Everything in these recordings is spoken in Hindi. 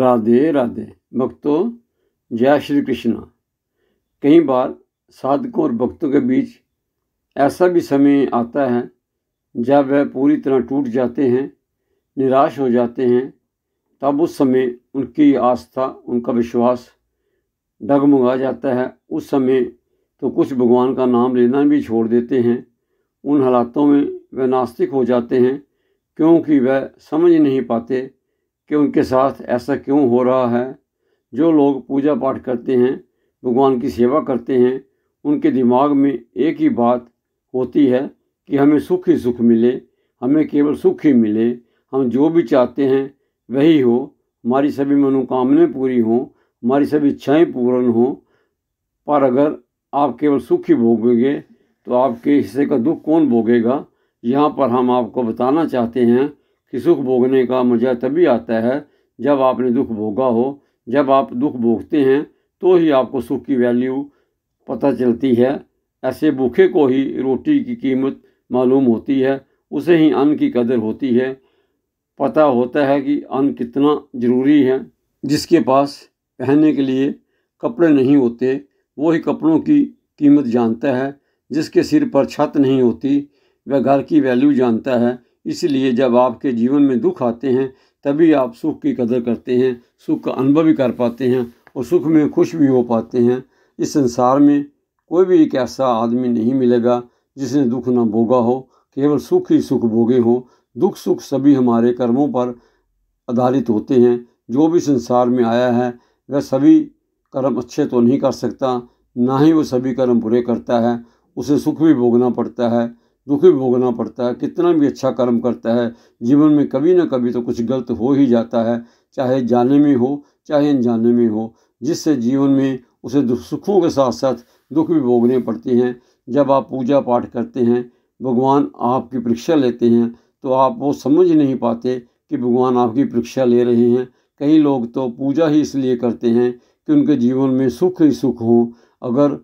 राधे राधे भक्तों जय श्री कृष्णा कई बार साधकों और भक्तों के बीच ऐसा भी समय आता है जब वह पूरी तरह टूट जाते हैं निराश हो जाते हैं तब उस समय उनकी आस्था उनका विश्वास डगमगा जाता है उस समय तो कुछ भगवान का नाम लेना भी छोड़ देते हैं उन हालातों में वह नास्तिक हो जाते हैं क्योंकि वह समझ नहीं पाते कि उनके साथ ऐसा क्यों हो रहा है जो लोग पूजा पाठ करते हैं भगवान की सेवा करते हैं उनके दिमाग में एक ही बात होती है कि हमें सुख ही सुख मिले हमें केवल सुख ही मिले हम जो भी चाहते हैं वही हो हमारी सभी मनोकामनाएं पूरी हों हमारी सभी इच्छाएं पूर्ण हों पर अगर आप केवल सुख ही भोगेंगे तो आपके हिस्से का दुख कौन भोगेगा यहाँ पर हम आपको बताना चाहते हैं कि सुख भोगने का मज़ा तभी आता है जब आपने दुख भोगा हो जब आप दुख भोगते हैं तो ही आपको सुख की वैल्यू पता चलती है ऐसे भूखे को ही रोटी की कीमत मालूम होती है उसे ही अन्न की कदर होती है पता होता है कि अन्न कितना ज़रूरी है जिसके पास पहनने के लिए कपड़े नहीं होते वो ही कपड़ों की कीमत जानता है जिसके सिर पर छत नहीं होती वह घर की वैल्यू जानता है इसलिए जब आपके जीवन में दुख आते हैं तभी आप सुख की कदर करते हैं सुख का अनुभव भी कर पाते हैं और सुख में खुश भी हो पाते हैं इस संसार में कोई भी एक ऐसा आदमी नहीं मिलेगा जिसने दुख ना भोगा हो केवल सुख ही सुख भोगे हों दुख सुख सभी हमारे कर्मों पर आधारित होते हैं जो भी संसार में आया है वह सभी कर्म अच्छे तो नहीं कर सकता ना ही वो सभी कर्म बुरे करता है उसे सुख भी भोगना पड़ता है दुखी भोगना पड़ता है कितना भी अच्छा कर्म करता है जीवन में कभी ना कभी तो कुछ गलत हो ही जाता है चाहे जाने में हो चाहे अनजाने में हो जिससे जीवन में उसे सुखों के साथ साथ दुख भी भोगने पड़ते हैं जब आप पूजा पाठ करते हैं भगवान आपकी परीक्षा लेते हैं तो आप वो समझ नहीं पाते कि भगवान आपकी परीक्षा ले रहे हैं कई लोग तो पूजा ही इसलिए करते हैं कि उनके जीवन में सुख ही सुख हों अगर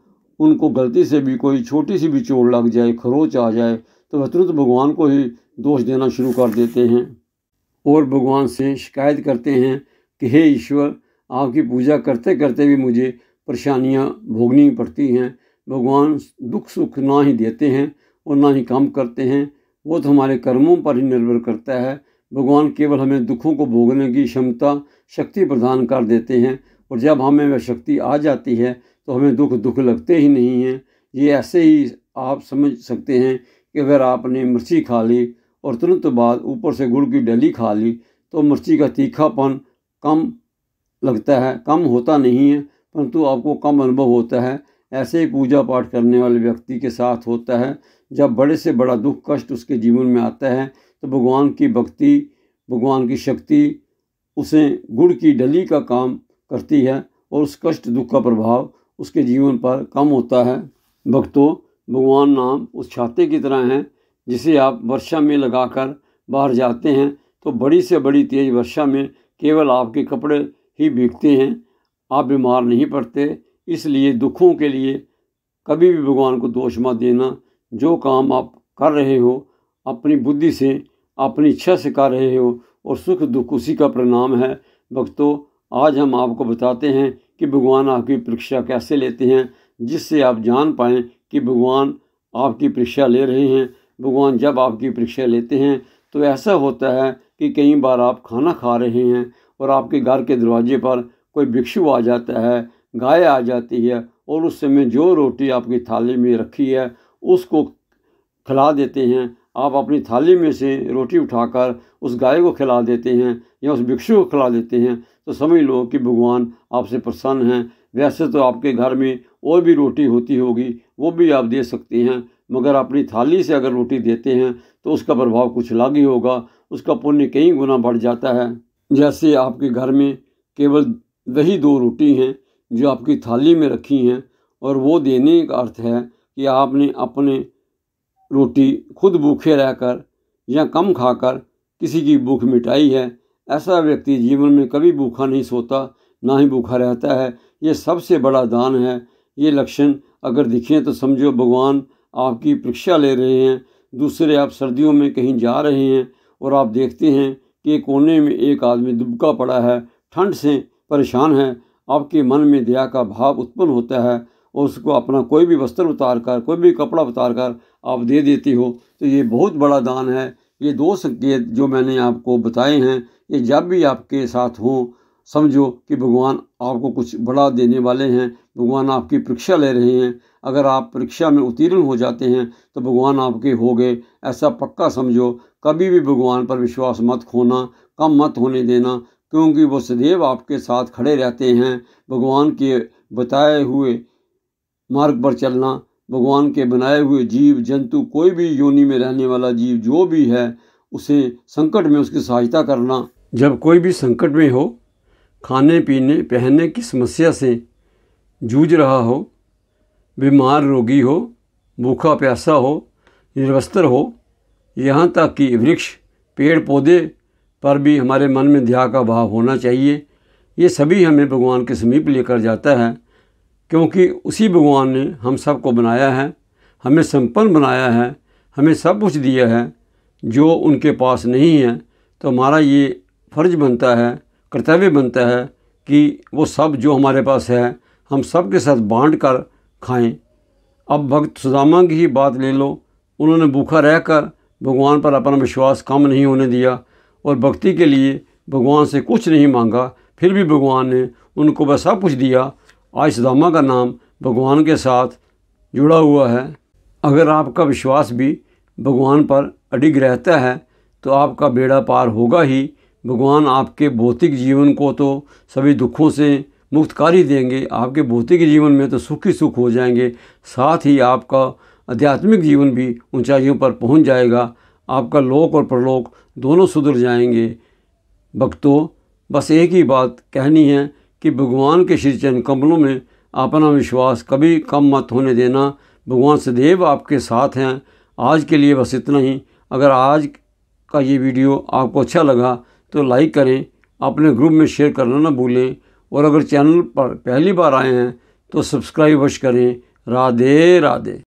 उनको गलती से भी कोई छोटी सी भी चोट लग जाए खरोच आ जाए तो वह तुरंत भगवान को ही दोष देना शुरू कर देते हैं और भगवान से शिकायत करते हैं कि हे ईश्वर आपकी पूजा करते करते भी मुझे परेशानियाँ भोगनी पड़ती हैं भगवान दुख सुख ना ही देते हैं और ना ही काम करते हैं वो तो हमारे कर्मों पर ही निर्भर करता है भगवान केवल हमें दुखों को भोगने की क्षमता शक्ति प्रदान कर देते हैं और जब हमें वह शक्ति आ जाती है तो हमें दुख दुख लगते ही नहीं हैं ये ऐसे ही आप समझ सकते हैं कि अगर आपने मिर्ची खा ली और तुरंत बाद ऊपर से गुड़ की डली खा ली तो मिर्ची का तीखापन कम लगता है कम होता नहीं है परंतु आपको कम अनुभव होता है ऐसे ही पूजा पाठ करने वाले व्यक्ति के साथ होता है जब बड़े से बड़ा दुख कष्ट उसके जीवन में आता है तो भगवान की भक्ति भगवान की शक्ति उसे गुड़ की डली का काम करती है और उस कष्ट दुख का प्रभाव उसके जीवन पर कम होता है भक्तों भगवान नाम उस छाते की तरह हैं जिसे आप वर्षा में लगाकर बाहर जाते हैं तो बड़ी से बड़ी तेज़ वर्षा में केवल आपके कपड़े ही भीगते हैं आप बीमार नहीं पड़ते इसलिए दुखों के लिए कभी भी भगवान को दोष मत देना जो काम आप कर रहे हो अपनी बुद्धि से अपनी इच्छा से कर रहे हो और सुख दुख उसी का परिणाम है भक्तों आज हम आपको बताते हैं कि भगवान आपकी परीक्षा कैसे लेते हैं जिससे आप जान पाएँ कि भगवान आपकी परीक्षा ले रहे हैं भगवान जब आपकी परीक्षा लेते हैं तो ऐसा होता है कि कई बार आप खाना खा रहे हैं और आपके घर के दरवाजे पर कोई भिक्षु आ जाता है गाय आ जाती है और उस समय जो रोटी आपकी थाली में रखी है उसको खिला देते हैं आप अपनी थाली में से रोटी उठाकर उस गाय को खिला देते हैं या उस भिक्षु को खिला देते हैं तो समझ लो कि भगवान आपसे प्रसन्न हैं वैसे तो आपके घर में और भी रोटी होती होगी वो भी आप दे सकते हैं मगर अपनी थाली से अगर रोटी देते हैं तो उसका प्रभाव कुछ अलग ही होगा उसका पुण्य कई गुना बढ़ जाता है जैसे आपके घर में केवल वही दो रोटी हैं जो आपकी थाली में रखी हैं और वो देने का अर्थ है कि आपने अपने रोटी खुद भूखे रहकर या कम खाकर किसी की भूख मिटाई है ऐसा व्यक्ति जीवन में कभी भूखा नहीं सोता ना ही भूखा रहता है ये सबसे बड़ा दान है ये लक्षण अगर दिखें तो समझो भगवान आपकी परीक्षा ले रहे हैं दूसरे आप सर्दियों में कहीं जा रहे हैं और आप देखते हैं कि कोने में एक आदमी दुबका पड़ा है ठंड से परेशान है आपके मन में दया का भाव उत्पन्न होता है और उसको अपना कोई भी वस्त्र उतार कर कोई भी कपड़ा उतार कर आप दे देती हो तो ये बहुत बड़ा दान है ये दो संकेत जो मैंने आपको बताए हैं ये जब भी आपके साथ हों समझो कि भगवान आपको कुछ बड़ा देने वाले हैं भगवान आपकी परीक्षा ले रहे हैं अगर आप परीक्षा में उत्तीर्ण हो जाते हैं तो भगवान आपके हो गए ऐसा पक्का समझो कभी भी भगवान पर विश्वास मत खोना कम मत होने देना क्योंकि वो सदैव आपके साथ खड़े रहते हैं भगवान के बताए हुए मार्ग पर चलना भगवान के बनाए हुए जीव जंतु कोई भी योनि में रहने वाला जीव जो भी है उसे संकट में उसकी सहायता करना जब कोई भी संकट में हो खाने पीने पहनने की समस्या से जूझ रहा हो बीमार रोगी हो भूखा प्यासा हो निर्वस्त्र हो यहाँ तक कि वृक्ष पेड़ पौधे पर भी हमारे मन में ध्या का भाव होना चाहिए ये सभी हमें भगवान के समीप लेकर जाता है क्योंकि उसी भगवान ने हम सबको बनाया है हमें संपन्न बनाया है हमें सब कुछ दिया है जो उनके पास नहीं है तो हमारा ये फ़र्ज बनता है कर्तव्य बनता है कि वो सब जो हमारे पास है हम सब के साथ बांट कर खाएँ अब भक्त सुदामा की ही बात ले लो उन्होंने भूखा रहकर भगवान पर अपना विश्वास कम नहीं होने दिया और भक्ति के लिए भगवान से कुछ नहीं मांगा फिर भी भगवान ने उनको वह सब कुछ दिया आज का नाम भगवान के साथ जुड़ा हुआ है अगर आपका विश्वास भी भगवान पर अडिग रहता है तो आपका बेड़ा पार होगा ही भगवान आपके भौतिक जीवन को तो सभी दुखों से मुक्त कर ही देंगे आपके भौतिक जीवन में तो सुख ही सुख हो जाएंगे साथ ही आपका आध्यात्मिक जीवन भी ऊंचाइयों पर पहुंच जाएगा आपका लोक और परलोक दोनों सुधर जाएंगे भक्तों बस एक ही बात कहनी है कि भगवान के श्री चरण कमलों में अपना विश्वास कभी कम मत होने देना भगवान सदैव आपके साथ हैं आज के लिए बस इतना ही अगर आज का ये वीडियो आपको अच्छा लगा तो लाइक करें अपने ग्रुप में शेयर करना ना भूलें और अगर चैनल पर पहली बार आए हैं तो सब्सक्राइब अवश्य करें राधे राधे